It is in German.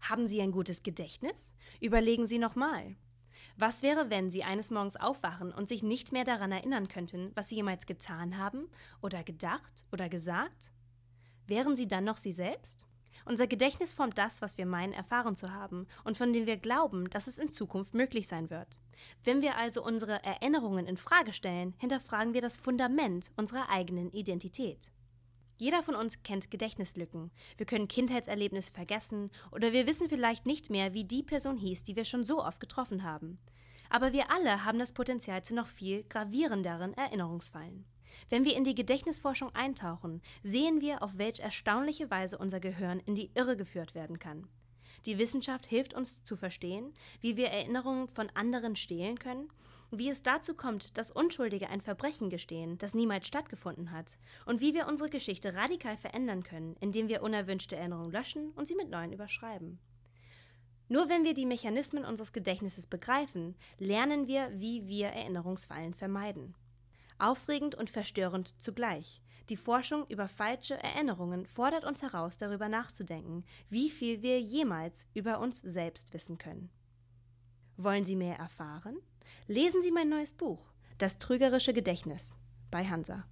Haben Sie ein gutes Gedächtnis? Überlegen Sie nochmal. Was wäre, wenn Sie eines Morgens aufwachen und sich nicht mehr daran erinnern könnten, was Sie jemals getan haben oder gedacht oder gesagt? Wären Sie dann noch Sie selbst? Unser Gedächtnis formt das, was wir meinen, erfahren zu haben und von dem wir glauben, dass es in Zukunft möglich sein wird. Wenn wir also unsere Erinnerungen in Frage stellen, hinterfragen wir das Fundament unserer eigenen Identität. Jeder von uns kennt Gedächtnislücken. Wir können Kindheitserlebnisse vergessen oder wir wissen vielleicht nicht mehr, wie die Person hieß, die wir schon so oft getroffen haben. Aber wir alle haben das Potenzial zu noch viel gravierenderen Erinnerungsfallen. Wenn wir in die Gedächtnisforschung eintauchen, sehen wir, auf welch erstaunliche Weise unser Gehirn in die Irre geführt werden kann. Die Wissenschaft hilft uns zu verstehen, wie wir Erinnerungen von anderen stehlen können, wie es dazu kommt, dass Unschuldige ein Verbrechen gestehen, das niemals stattgefunden hat, und wie wir unsere Geschichte radikal verändern können, indem wir unerwünschte Erinnerungen löschen und sie mit neuen überschreiben. Nur wenn wir die Mechanismen unseres Gedächtnisses begreifen, lernen wir, wie wir Erinnerungsfallen vermeiden. Aufregend und verstörend zugleich. Die Forschung über falsche Erinnerungen fordert uns heraus, darüber nachzudenken, wie viel wir jemals über uns selbst wissen können. Wollen Sie mehr erfahren? Lesen Sie mein neues Buch, Das trügerische Gedächtnis bei Hansa.